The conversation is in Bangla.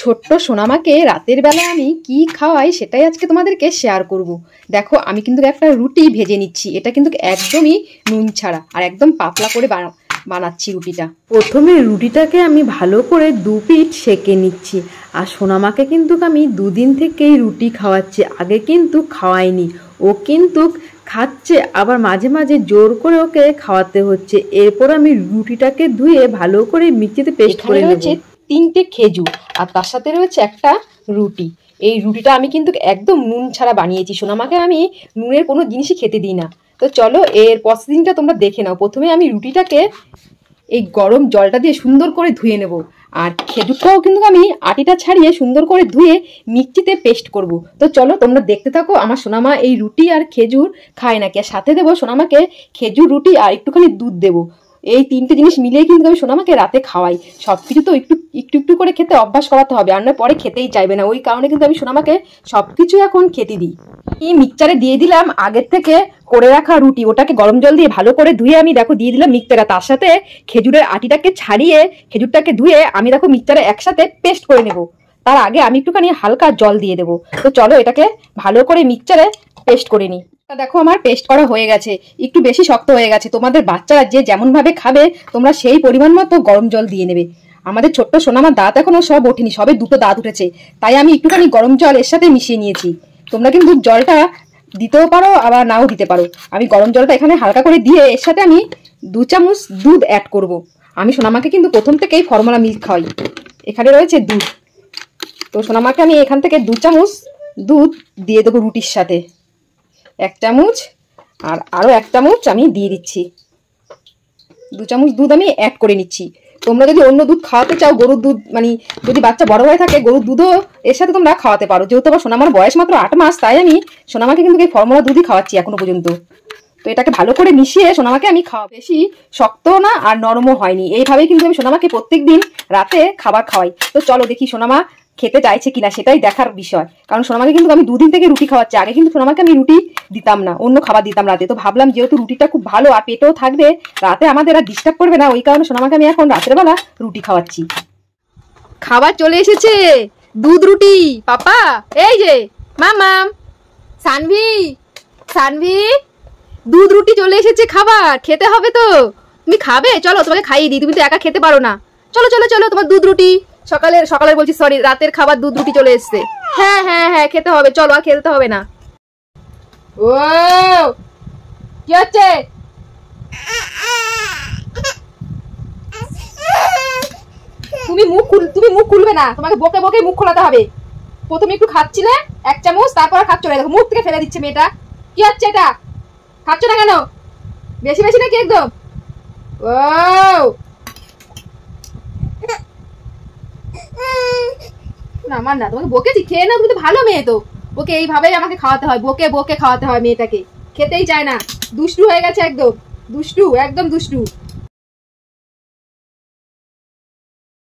ছোট্ট সোনামাকে রাতের বেলা আমি কি খাওয়াই সেটাই আজকে তোমাদেরকে শেয়ার করব। দেখো আমি কিন্তু একটা রুটি ভেজে নিচ্ছি এটা কিন্তু একদমই নুন ছাড়া আর একদম পাতলা করে বানা বানাচ্ছি রুটিটা প্রথমে রুটিটাকে আমি ভালো করে দু পিঠ সেকে নিচ্ছি আর সোনামাকে কিন্তু আমি দুদিন থেকেই রুটি খাওয়াচ্ছি আগে কিন্তু খাওয়াইনি ও কিন্তু খাচ্ছে আবার মাঝে মাঝে জোর করে ওকে খাওয়াতে হচ্ছে এরপর আমি রুটিটাকে ধুয়ে ভালো করে মিক্সিতে পেস্ট করে নিচ্ছি তিনটে খেজুর আর তার সাথে রয়েছে একটা রুটি এই রুটিটা আমি কিন্তু একদম নুন ছাড়া বানিয়েছি সোনামাকে আমি নুনের কোনো জিনিসই খেতে দিই না তো চলো এর প্রসেসিংটা তোমরা দেখে নাও প্রথমে আমি রুটিটাকে এই গরম জলটা দিয়ে সুন্দর করে ধুয়ে নেব আর খেজুরটাও কিন্তু আমি আটিটা ছাড়িয়ে সুন্দর করে ধুয়ে মিক্সিতে পেস্ট করব তো চলো তোমরা দেখতে থাকো আমার সোনামা এই রুটি আর খেজুর খায় নাকি আর সাথে দেবো সোনামাকে খেজুর রুটি আর একটুখানি দুধ দেবো এই তিনটে জিনিস মিলেই কিন্তু আমি সোনামাকে রাতে খাওয়াই সব কিছু তো একটু একটু একটু করে খেতে অভ্যাস করাতে হবে আর না পরে খেতেই চাইবে না ওই কারণে কিন্তু আমি সোনামাকে সব কিছু এখন খেতে দিই এই মিক্সচারে দিয়ে দিলাম আগের থেকে করে রাখা রুটি ওটাকে গরম জল দিয়ে ভালো করে ধুয়ে আমি দেখো দিয়ে দিলাম মিক্সারে তার সাথে খেজুরের আটিটাকে ছাড়িয়ে খেজুরটাকে ধুয়ে আমি দেখো মিক্সারে একসাথে পেস্ট করে নেব তার আগে আমি একটুখানি হালকা জল দিয়ে দেবো তো চলো এটাকে ভালো করে মিক্সচারে পেস্ট করে নিই দেখো আমার পেস্ট করা হয়ে গেছে একটু বেশি শক্ত হয়ে গেছে তোমাদের বাচ্চারা যে যেমনভাবে খাবে তোমরা সেই পরিমাণ মতো গরম জল দিয়ে নেবে আমাদের ছোট্ট সোনামার দাঁত এখনও সব ওঠেনি সবে দুটো দাঁত উঠেছে তাই আমি একটুখানি গরম জল এর সাথে মিশিয়ে নিয়েছি তোমরা কিন্তু জলটা দিতেও পারো আবার নাও দিতে পারো আমি গরম জলটা এখানে হালকা করে দিয়ে এর সাথে আমি দু চামচ দুধ অ্যাড করব। আমি সোনামাকে কিন্তু প্রথম থেকেই ফর্মুলা মিল্ক খাওয়াই এখানে রয়েছে দুধ তো সোনামাকে আমি এখান থেকে দু চামচ দুধ দিয়ে দেবো রুটির সাথে এক চামচ আর আরও এক চামচ আমি দিয়ে দিচ্ছি দু চামচ দুধ আমি অ্যাড করে নিচ্ছি তোমরা যদি অন্য দুধ খাওয়াতে চাও গরুর দুধ মানে যদি বাচ্চা বড় হয়ে থাকে গরুর দুধও এর সাথে তোমরা খাওয়াতে পারো যেহেতু আমার সোনামার বয়স মাত্র আট মাস তাই আমি সোনামাকে কিন্তু এই ফর্মুলা দুধই খাওয়াচ্ছি এখনো পর্যন্ত তো এটাকে ভালো করে মিশিয়ে সোনামাকে আমি খাওয়া বেশি শক্ত না আর নরমও হয়নি এইভাবেই কিন্তু আমি সোনামাকে প্রত্যেক দিন রাতে খাবার খাওয়াই তো চলো দেখি সোনামা খেতে চাইছে কিনা সেটাই দেখার বিষয় কারণ সোনামাকে কিন্তু আমি দুদিন থেকে রুটি খাওয়াচ্ছি আগে কিন্তু সোনামাকে আমি রুটি দিতাম না অন্য খাবার দিতাম রাতে তো ভাবলাম যেহেতু রুটিটা খুব ভালো আর পেটেও থাকবে রাতে আমাদের আর ডিস্টার্ব করবে না ওই কারণে সোনামাকে আমি এখন রাত্রেবেলা রুটি খাওয়াচ্ছি খাবার চলে এসেছে দুধ রুটি পাপা এই যে মামাম সানভি সানভি দুধ রুটি চলে এসেছে খাবার খেতে হবে তো তুমি খাবে চলো তোমাকে খাইয়ে দিই তুমি তো একা খেতে পারো না চলো চলো চলো তোমার দুধ রুটি সকালে সকালে বলছি সরি রাতের খাবার দুধ রুটি চলে এসছে হ্যাঁ হ্যাঁ হ্যাঁ খেতে হবে চলো আর খেলতে হবে না ও কি হচ্ছে তুমি মুখ খুল তুমি মুখ খুলবে না তোমাকে বকে বকে মুখ খোলাতে হবে প্রথমে একটু খাচ্ছিলে এক চামচ তারপর খাচ্ছ না মুখ থেকে ফেলে দিচ্ছে মেয়েটা কি হচ্ছে এটা খাচ্ছ না কেন বেশি বেশি নাকি একদম ও না আমার না তোমাকে বকেছি খেয়ে না তুমি তো ভালো মেয়ে তো ওকে এইভাবেই আমাকে খাওয়াতে হয় বকে বকে খাওয়াতে হয় মেয়েটাকে খেতেই চায় না দুষ্টু হয়ে গেছে একদম দুষ্টু একদম দুষ্টু